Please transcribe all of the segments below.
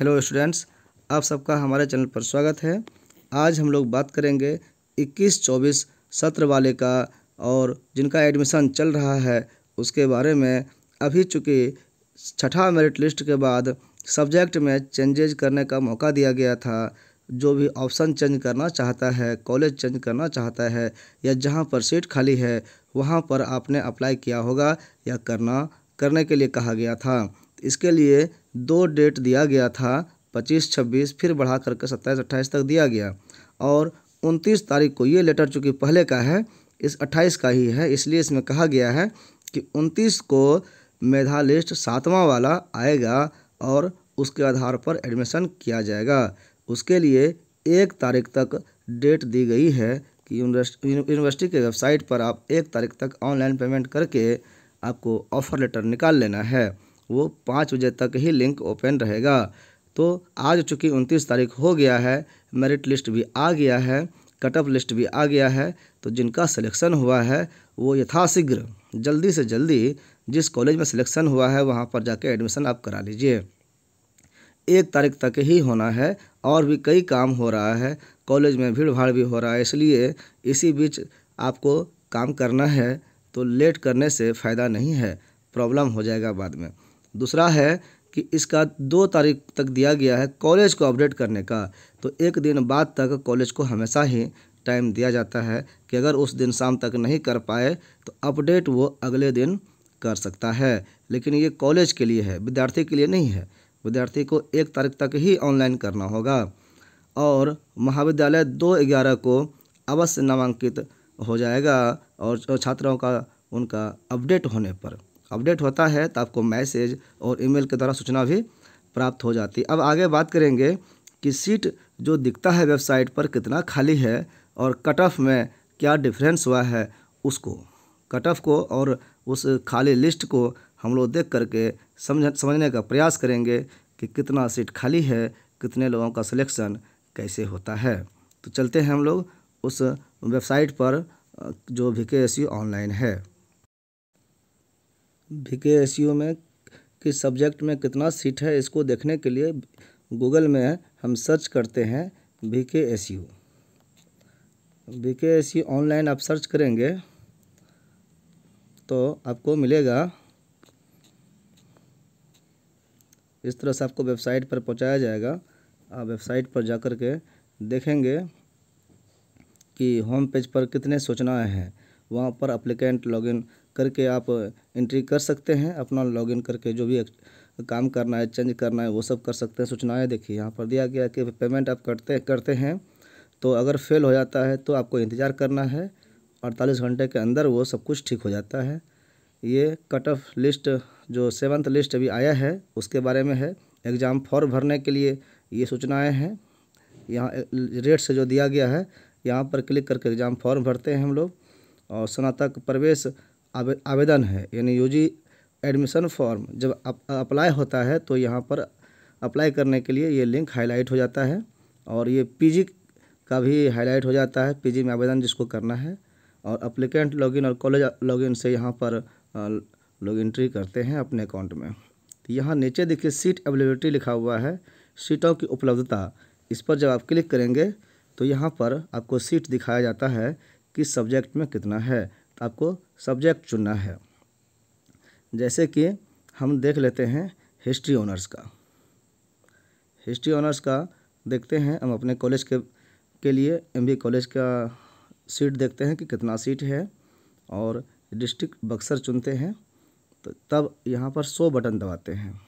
Hello students आप सबका हमारे चैनल पर स्वागत है आज हम लोग बात करेंगे 21 24 सत्र वाले का और जिनका एडमिशन चल रहा है उसके बारे में अभी चूँकि छठा मेरिट लिस्ट के बाद सब्जेक्ट में चेंजेज करने का मौका दिया गया था जो भी ऑप्शन चेंज करना चाहता है कॉलेज चेंज करना चाहता है या जहां पर सीट खाली है वहाँ पर आपने अप्लाई किया होगा या करना करने के लिए कहा गया था इसके लिए दो डेट दिया गया था पच्चीस छब्बीस फिर बढ़ा करके सत्ताईस अट्ठाईस तक दिया गया और उनतीस तारीख को ये लेटर चूँकि पहले का है इस अट्ठाईस का ही है इसलिए इसमें कहा गया है कि उनतीस को मेधा लिस्ट सातवां वाला आएगा और उसके आधार पर एडमिशन किया जाएगा उसके लिए एक तारीख तक डेट दी गई है कि यूनिवर्सिटी के वेबसाइट पर आप एक तारीख तक ऑनलाइन पेमेंट करके आपको ऑफ़र लेटर निकाल लेना है वो पाँच बजे तक ही लिंक ओपन रहेगा तो आज चूँकि उनतीस तारीख हो गया है मेरिट लिस्ट भी आ गया है कटअप लिस्ट भी आ गया है तो जिनका सिलेक्शन हुआ है वो यथाशीघ्र जल्दी से जल्दी जिस कॉलेज में सिलेक्शन हुआ है वहाँ पर जाके एडमिशन आप करा लीजिए एक तारीख तक ही होना है और भी कई काम हो रहा है कॉलेज में भीड़ भाड़ भी हो रहा है इसलिए इसी बीच आपको काम करना है तो लेट करने से फ़ायदा नहीं है प्रॉब्लम हो जाएगा बाद में दूसरा है कि इसका दो तारीख तक दिया गया है कॉलेज को अपडेट करने का तो एक दिन बाद तक कॉलेज को हमेशा ही टाइम दिया जाता है कि अगर उस दिन शाम तक नहीं कर पाए तो अपडेट वो अगले दिन कर सकता है लेकिन ये कॉलेज के लिए है विद्यार्थी के लिए नहीं है विद्यार्थी को एक तारीख तक ही ऑनलाइन करना होगा और महाविद्यालय दो ग्यारह को अवश्य नामांकित हो जाएगा और छात्रों का उनका अपडेट होने पर अपडेट होता है तो आपको मैसेज और ईमेल के द्वारा सूचना भी प्राप्त हो जाती है अब आगे बात करेंगे कि सीट जो दिखता है वेबसाइट पर कितना खाली है और कट ऑफ में क्या डिफरेंस हुआ है उसको कट ऑफ को और उस खाली लिस्ट को हम लोग देख करके समझ समझने का प्रयास करेंगे कि कितना सीट खाली है कितने लोगों का सिलेक्शन कैसे होता है तो चलते हैं हम लोग उस वेबसाइट पर जो भी के ऑनलाइन है वी में किस सब्जेक्ट में कितना सीट है इसको देखने के लिए गूगल में हम सर्च करते हैं V K S U V K S U online आप सर्च करेंगे तो आपको मिलेगा इस तरह से आपको वेबसाइट पर पहुंचाया जाएगा आप वेबसाइट पर जा कर के देखेंगे कि होम पेज पर कितने सूचनाएं हैं वहाँ पर अप्लीकेंट लॉगिन करके आप एंट्री कर सकते हैं अपना लॉगिन करके जो भी काम करना है चेंज करना है वो सब कर सकते हैं सूचनाएँ है। देखिए यहाँ पर दिया गया कि पेमेंट आप करते करते हैं तो अगर फेल हो जाता है तो आपको इंतज़ार करना है अड़तालीस घंटे के अंदर वो सब कुछ ठीक हो जाता है ये कट ऑफ लिस्ट जो सेवन्थ लिस्ट अभी आया है उसके बारे में है एग्ज़ाम फॉर्म भरने के लिए ये सूचनाएँ हैं यहाँ रेट से जो दिया गया है यहाँ पर क्लिक करके एग्ज़ाम फॉर्म भरते हैं हम लोग और स्नातक प्रवेश आवेदन है यानी यूजी एडमिशन फॉर्म जब अप्लाई होता है तो यहाँ पर अप्लाई करने के लिए ये लिंक हाईलाइट हो जाता है और ये पीजी का भी हाईलाइट हो जाता है पीजी में आवेदन जिसको करना है और अप्लीकेंट लॉगिन और कॉलेज लॉगिन से यहाँ पर लोग इंट्री करते हैं अपने अकाउंट में तो यहाँ नीचे देखिए सीट अवेलेबिलिटी लिखा हुआ है सीटों की उपलब्धता इस पर जब आप क्लिक करेंगे तो यहाँ पर आपको सीट दिखाया जाता है कि सब्जेक्ट में कितना है आपको सब्जेक्ट चुनना है जैसे कि हम देख लेते हैं हिस्ट्री ऑनर्स का हिस्ट्री ऑनर्स का देखते हैं हम अपने कॉलेज के के लिए एमबी कॉलेज का सीट देखते हैं कि कितना सीट है और डिस्ट्रिक्ट बक्सर चुनते हैं तो तब यहाँ पर सो बटन दबाते हैं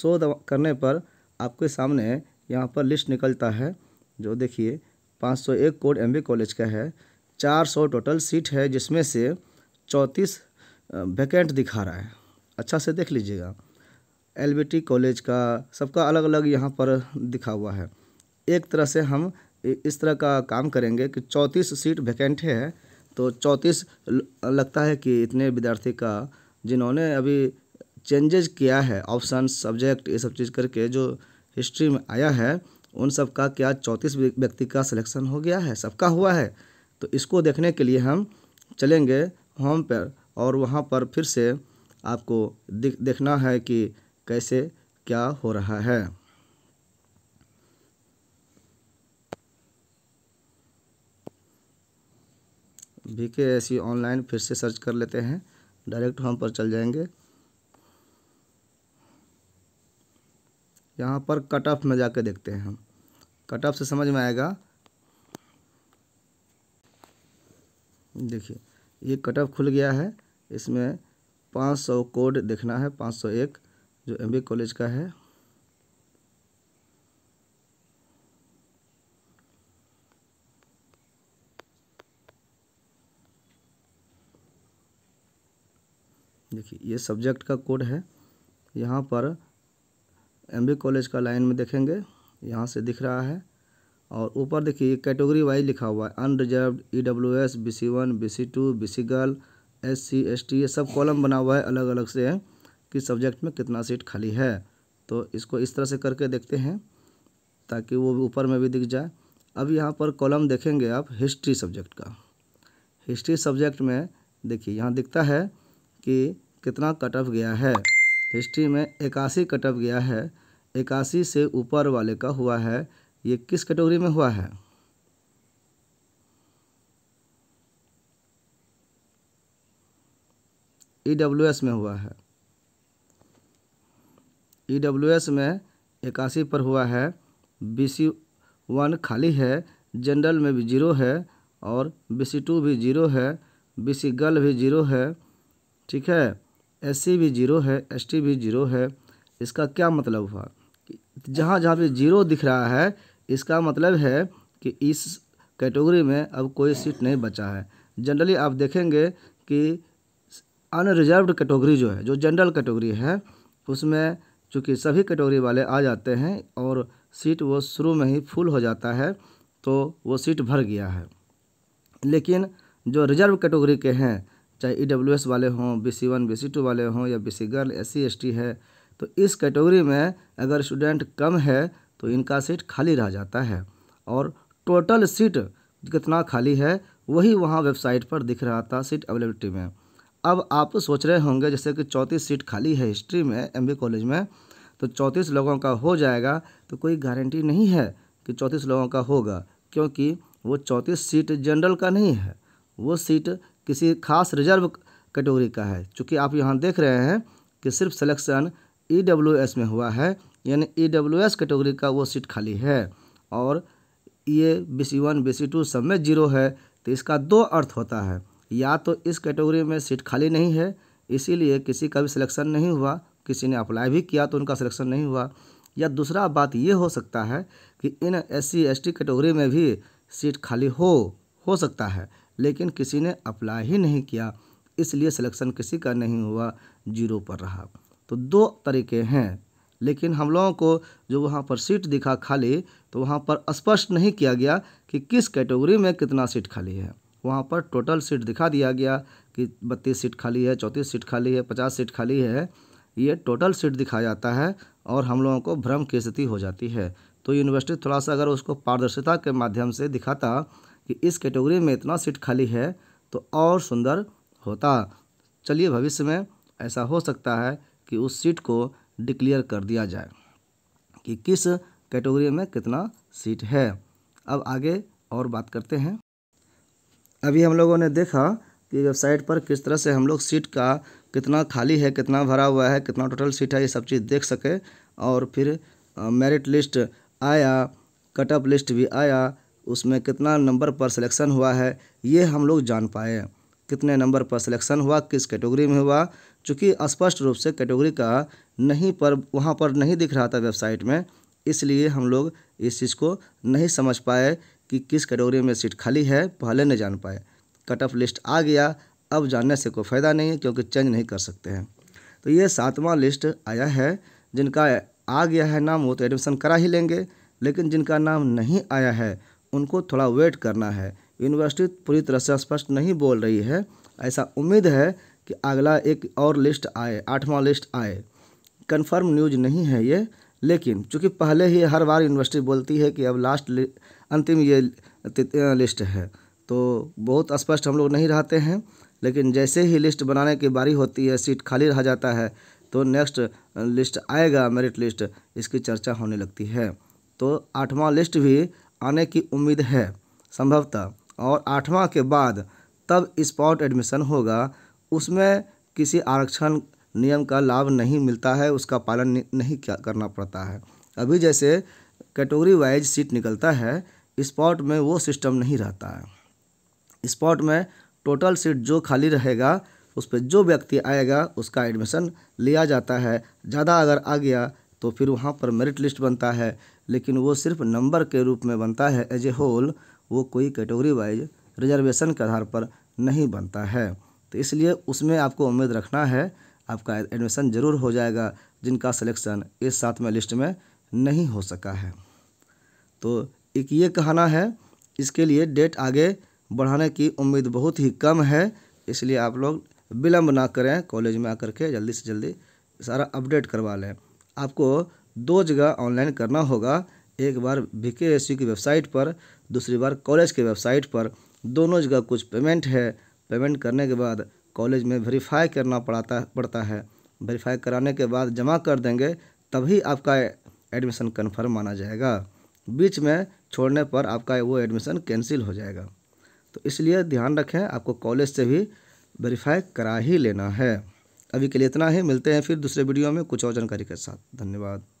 सो दबा करने पर आपके सामने यहाँ पर लिस्ट निकलता है जो देखिए 501 कोड एमबी कॉलेज का है चार सौ टोटल सीट है जिसमें से चौंतीस वैकेंट दिखा रहा है अच्छा से देख लीजिएगा एलबीटी कॉलेज का सबका अलग अलग यहाँ पर दिखा हुआ है एक तरह से हम इस तरह का काम करेंगे कि चौंतीस सीट वैकेंट है तो चौंतीस लगता है कि इतने विद्यार्थी का जिन्होंने अभी चेंजेज किया है ऑप्शन सब्जेक्ट ये सब चीज़ करके जो हिस्ट्री में आया है उन सब का क्या चौंतीस व्यक्ति का सिलेक्शन हो गया है सबका हुआ है तो इसको देखने के लिए हम चलेंगे होम पर और वहाँ पर फिर से आपको देखना है कि कैसे क्या हो रहा है वी के एस ऑनलाइन फिर से सर्च कर लेते हैं डायरेक्ट होम पर चल जाएंगे यहाँ पर कट ऑफ में जाके देखते हैं हम कट ऑफ से समझ में आएगा देखिए ये कटअप खुल गया है इसमें 500 कोड देखना है 501 जो एमबी कॉलेज का है देखिए ये सब्जेक्ट का कोड है यहाँ पर एमबी कॉलेज का लाइन में देखेंगे यहाँ से दिख रहा है और ऊपर देखिए कैटेगरी वाइज लिखा हुआ है unreserved E W S B C one B C two B C girl S C S T ये सब कॉलम बना हुआ है अलग अलग से कि सब्जेक्ट में कितना सीट खाली है तो इसको इस तरह से करके देखते हैं ताकि वो ऊपर में भी दिख जाए अब यहाँ पर कॉलम देखेंगे आप हिस्ट्री सब्जेक्ट का हिस्ट्री सब्जेक्ट में देखिए यहाँ दिखता है कि कितना कट ऑफ गया है हिस्ट्री में इक्यासी कट ऑफ गया है इक्यासी से ऊपर वाले का हुआ है ये किस कैटेगरी में हुआ है ई डब्ल्यू एस में हुआ है ई डब्ल्यू एस में इक्यासी पर हुआ है बी सी वन खाली है जनरल में भी जीरो है और बी सी टू भी जीरो है बी सी गर्ल भी जीरो है ठीक है एस सी भी जीरो है एस टी भी जीरो है इसका क्या मतलब हुआ जहाँ जहाँ पे जीरो दिख रहा है इसका मतलब है कि इस कैटेगरी में अब कोई सीट नहीं बचा है जनरली आप देखेंगे कि अनरिजर्व कैटेगरी जो है जो जनरल कैटेगरी है उसमें चूँकि सभी कैटेगरी वाले आ जाते हैं और सीट वो शुरू में ही फुल हो जाता है तो वो सीट भर गया है लेकिन जो रिजर्व कैटेगरी के हैं चाहे ई e वाले हों B C one B C two वाले हों या B C girl S C S T है तो इस कैटेगरी में अगर स्टूडेंट कम है तो इनका सीट खाली रह जाता है और टोटल सीट कितना खाली है वही वहाँ वेबसाइट पर दिख रहा था सीट अवेलेबिलिटी में अब आप सोच रहे होंगे जैसे कि चौंतीस सीट खाली है हिस्ट्री में एम कॉलेज में तो चौंतीस लोगों का हो जाएगा तो कोई गारंटी नहीं है कि चौंतीस लोगों का होगा क्योंकि वो चौंतीस सीट जनरल का नहीं है वो सीट किसी खास रिजर्व कैटेगरी का है चूँकि आप यहाँ देख रहे हैं कि सिर्फ सिलेक्शन ई में हुआ है यानी ई डब्ल्यू एस कैटेगरी का वो सीट खाली है और ये B C one B C two सब में जीरो है तो इसका दो अर्थ होता है या तो इस कैटेगरी में सीट खाली नहीं है इसीलिए किसी का भी सिलेक्शन नहीं हुआ किसी ने अप्लाई भी किया तो उनका सिलेक्शन नहीं हुआ या दूसरा बात ये हो सकता है कि इन S C S T category में भी सीट खाली हो हो सकता है लेकिन किसी ने अप्लाई ही नहीं किया इसलिए सिलेक्शन किसी का नहीं हुआ जीरो पर रहा तो दो तरीके हैं लेकिन हम लोगों को जो वहाँ पर सीट दिखा खाली तो वहाँ पर स्पष्ट नहीं किया गया कि किस कैटेगरी में कितना सीट खाली है वहाँ पर टोटल सीट दिखा दिया गया कि बत्तीस सीट खाली है चौंतीस सीट खाली है पचास सीट खाली है ये टोटल सीट दिखाया जाता है और हम लोगों को भ्रम की स्थिति हो जाती है तो यूनिवर्सिटी थोड़ा सा अगर उसको पारदर्शिता के माध्यम से दिखाता कि इस कैटेगरी में इतना सीट खाली है तो और सुंदर होता चलिए भविष्य में ऐसा हो सकता है कि उस सीट को डिक्लेयर कर दिया जाए कि किस कैटेगरी में कितना सीट है अब आगे और बात करते हैं अभी हम लोगों ने देखा कि वेबसाइट पर किस तरह से हम लोग सीट का कितना खाली है कितना भरा हुआ है कितना टोटल सीट है ये सब चीज़ देख सके और फिर मेरिट लिस्ट आया कटअप लिस्ट भी आया उसमें कितना नंबर पर सिलेक्शन हुआ है ये हम लोग जान पाए कितने नंबर पर सिलेक्शन हुआ किस कैटेगरी में हुआ चूँकि स्पष्ट रूप से कैटेगरी का नहीं पर वहाँ पर नहीं दिख रहा था वेबसाइट में इसलिए हम लोग इस चीज़ को नहीं समझ पाए कि किस कैटेगरी में सीट खाली है पहले नहीं जान पाए कट ऑफ लिस्ट आ गया अब जानने से कोई फ़ायदा नहीं है क्योंकि चेंज नहीं कर सकते हैं तो ये सातवां लिस्ट आया है जिनका आ गया है नाम वो तो एडमिशन करा ही लेंगे लेकिन जिनका नाम नहीं आया है उनको थोड़ा वेट करना है यूनिवर्सिटी पूरी तरह से स्पष्ट नहीं बोल रही है ऐसा उम्मीद है कि अगला एक और लिस्ट आए आठवां लिस्ट आए कंफर्म न्यूज नहीं है ये लेकिन चूंकि पहले ही हर बार यूनिवर्सिटी बोलती है कि अब लास्ट अंतिम ये लिस्ट है तो बहुत स्पष्ट हम लोग नहीं रहते हैं लेकिन जैसे ही लिस्ट बनाने की बारी होती है सीट खाली रह जाता है तो नेक्स्ट लिस्ट आएगा मेरिट लिस्ट इसकी चर्चा होने लगती है तो आठवां लिस्ट भी आने की उम्मीद है संभवतः और आठवां के बाद तब स्पॉट एडमिशन होगा उसमें किसी आरक्षण नियम का लाभ नहीं मिलता है उसका पालन नहीं करना पड़ता है अभी जैसे कैटेगरी वाइज सीट निकलता है स्पॉट में वो सिस्टम नहीं रहता है स्पॉट में टोटल सीट जो खाली रहेगा उस पर जो व्यक्ति आएगा उसका एडमिशन लिया जाता है ज़्यादा अगर आ गया तो फिर वहाँ पर मेरिट लिस्ट बनता है लेकिन वो सिर्फ नंबर के रूप में बनता है एज ए होल वो कोई कैटेगरी वाइज रिजर्वेशन के आधार पर नहीं बनता है तो इसलिए उसमें आपको उम्मीद रखना है आपका एडमिशन ज़रूर हो जाएगा जिनका सिलेक्शन इस साथ में लिस्ट में नहीं हो सका है तो एक ये कहना है इसके लिए डेट आगे बढ़ाने की उम्मीद बहुत ही कम है इसलिए आप लोग विलम्ब ना करें कॉलेज में आकर के जल्दी से जल्दी सारा अपडेट करवा लें आपको दो जगह ऑनलाइन करना होगा एक बार वी के एस की वेबसाइट पर दूसरी बार कॉलेज के वेबसाइट पर दोनों जगह कुछ पेमेंट है पेमेंट करने के बाद कॉलेज में वेरीफाई करना पड़ता पड़ता है वेरीफाई कराने के बाद जमा कर देंगे तभी आपका एडमिशन कन्फर्म माना जाएगा बीच में छोड़ने पर आपका वो एडमिशन कैंसिल हो जाएगा तो इसलिए ध्यान रखें आपको कॉलेज से भी वेरीफाई करा ही लेना है अभी के लिए इतना ही मिलते हैं फिर दूसरे वीडियो में कुछ और जानकारी के साथ धन्यवाद